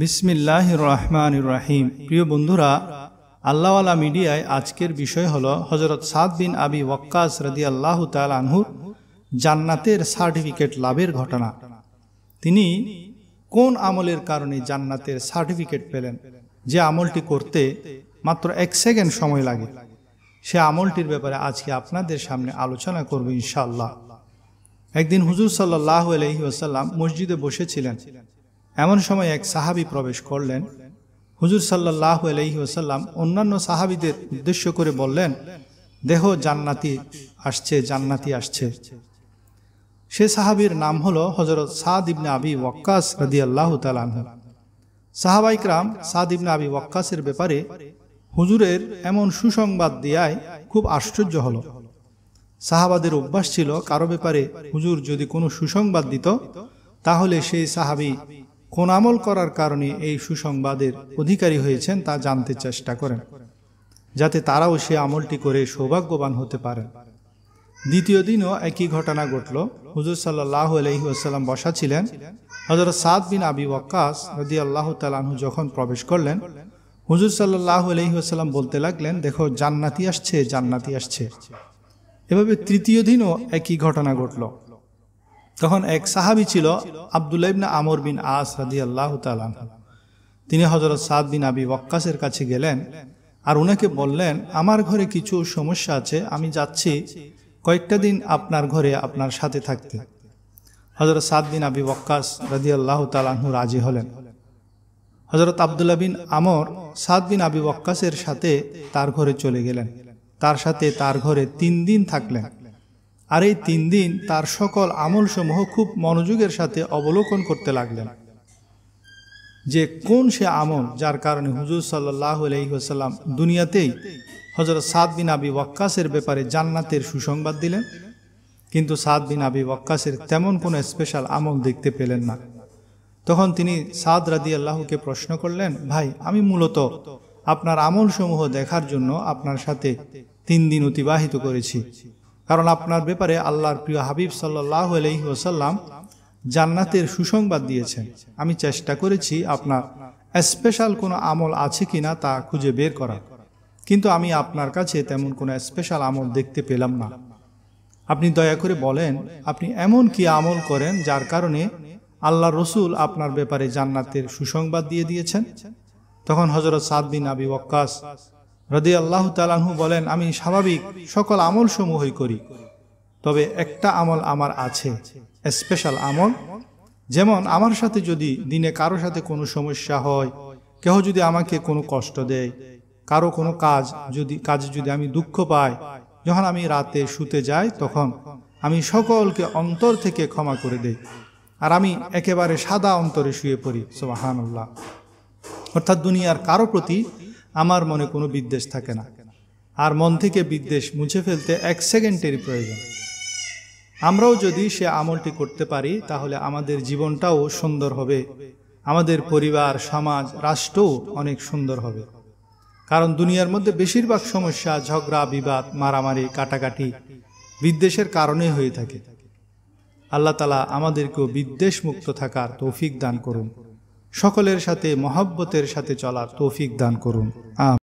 বিসমিল্লাহ রহমান রাহিম প্রিয় বন্ধুরা আল্লাহওয়ালা মিডিয়ায় আজকের বিষয় হল হজরত সাদ বিন আবি ওয়াক্কাস রদি আল্লাহ আনহুর জান্নাতের সার্টিফিকেট লাভের ঘটনা তিনি কোন আমলের কারণে জান্নাতের সার্টিফিকেট পেলেন যে আমলটি করতে মাত্র এক সেকেন্ড সময় লাগে সে আমলটির ব্যাপারে আজকে আপনাদের সামনে আলোচনা করবো ইনশাল্লাহ একদিন হুজুর সাল্লাহ আলহি ওসাল্লাম মসজিদে বসেছিলেন এমন সময় এক সাহাবি প্রবেশ করলেন হুজুর সাল্লাহ আলহি ওসাল্লাম অন্যান্য সাহাবিদের উদ্দেশ্য করে বললেন দেহ জান্নাতি আসছে জান্নাতি আসছে সে সাহাবির নাম হল হজরত সাদ ইবনে আবি ওয়াক্কাস রদি আল্লাহ তালাহ সাহাবাইকরাম সাদ ইবনে আবি ওয়াক্কাসের ব্যাপারে হুজুরের এমন সুসংবাদ দেয়ায় খুব আশ্চর্য হল সাহাবাদের অভ্যাস ছিল কারো ব্যাপারে হুজুর যদি কোনো সুসংবাদ দিত তাহলে সেই সাহাবি কোন আমল করার কারণে এই সুসংবাদের অধিকারী হয়েছেন তা জানতে চেষ্টা করেন যাতে তারাও সে আমলটি করে সৌভাগ্যবান হতে পারেন দ্বিতীয় দিনও একই ঘটনা ঘটল হুজুর সাল্লাহ আলহিউসাল্লাম বসা ছিলেন হজরত সাদ বিন আবি ওকাস রদি আল্লাহ তালাহু যখন প্রবেশ করলেন হুজুর সাল্লাহ আলহিউসাল্লাম বলতে লাগলেন দেখো জান্নাতি আসছে জান্নাতি আসছে এভাবে তৃতীয় দিনও একই ঘটনা ঘটল তখন এক সাহাবি ছিল আবদুল্লা ইবনা আমর বিন আস রাদি আল্লাহ তিনি হজরত সাদ বিন আবি ওয়াক্কাসের কাছে গেলেন আর উনাকে বললেন আমার ঘরে কিছু সমস্যা আছে আমি যাচ্ছি কয়েকটা দিন আপনার ঘরে আপনার সাথে থাকতে হজরত সাদ বিন আবি ওয়াক্কাস রাজি আল্লাহ তালাহু রাজি হলেন হজরত আবদুল্লা বিন আমর সাদ বিন আবি ওয়াক্কাসের সাথে তার ঘরে চলে গেলেন তার সাথে তার ঘরে তিন দিন থাকলেন আর এই তিন দিন তার সকল আমলসমূহ খুব মনোযোগের সাথে অবলোকন করতে লাগলেন যে কোন সে আমল যার কারণে হুজুর সাল্লাহ আলহিহসাল্লাম দুনিয়াতেই হজরত সাদ বিন আবি ওয়াক্কাসের ব্যাপারে জান্নাতের সুসংবাদ দিলেন কিন্তু সাদ বিন আবি ওয়াক্কাসের তেমন কোনো স্পেশাল আমল দেখতে পেলেন না তখন তিনি সাদ রাদি আল্লাহকে প্রশ্ন করলেন ভাই আমি মূলত আপনার আমলসমূহ দেখার জন্য আপনার সাথে তিন দিন অতিবাহিত করেছি কারণ আপনার ব্যাপারে আল্লাহর প্রিয় হাবিব সাল্লাহ আলহি ওসাল্লাম জান্নাতের সুসংবাদ দিয়েছেন আমি চেষ্টা করেছি আপনার স্পেশাল কোনো আমল আছে কি না তা খুঁজে বের করা কিন্তু আমি আপনার কাছে তেমন কোনো স্পেশাল আমল দেখতে পেলাম না আপনি দয়া করে বলেন আপনি এমন কি আমল করেন যার কারণে আল্লাহ রসুল আপনার ব্যাপারে জান্নাতের সুসংবাদ দিয়ে দিয়েছেন তখন হজরত সাদ বিন আবি ওকাস রদি আল্লাহ তালাহু বলেন আমি স্বাভাবিক সকল আমল সমূহই করি তবে একটা আমল আমার আছে স্পেশাল আমল যেমন আমার সাথে যদি দিনে কারো সাথে কোনো সমস্যা হয় কেহ যদি আমাকে কোনো কষ্ট দেয় কারো কোনো কাজ যদি কাজ যদি আমি দুঃখ পাই যখন আমি রাতে শুতে যাই তখন আমি সকলকে অন্তর থেকে ক্ষমা করে দেই আর আমি একেবারে সাদা অন্তরে শুয়ে পড়ি সোবাহান অর্থাৎ দুনিয়ার কারো প্রতি আমার মনে কোনো বিদ্বেষ থাকে না আর মন থেকে বিদ্বেষ মুছে ফেলতে এক সেকেন্ডেরই প্রয়োজন আমরাও যদি সে আমলটি করতে পারি তাহলে আমাদের জীবনটাও সুন্দর হবে আমাদের পরিবার সমাজ রাষ্ট্রও অনেক সুন্দর হবে কারণ দুনিয়ার মধ্যে বেশিরভাগ সমস্যা ঝগড়া বিবাদ মারামারি কাটাকাটি বিদ্বেষের কারণে হয়ে থাকে আল্লাহ তালা আমাদেরকেও বিদ্বেষ মুক্ত থাকার তৌফিক দান করুন সকলের সাথে মহাব্বতের সাথে চলার তৌফিক দান করুন আম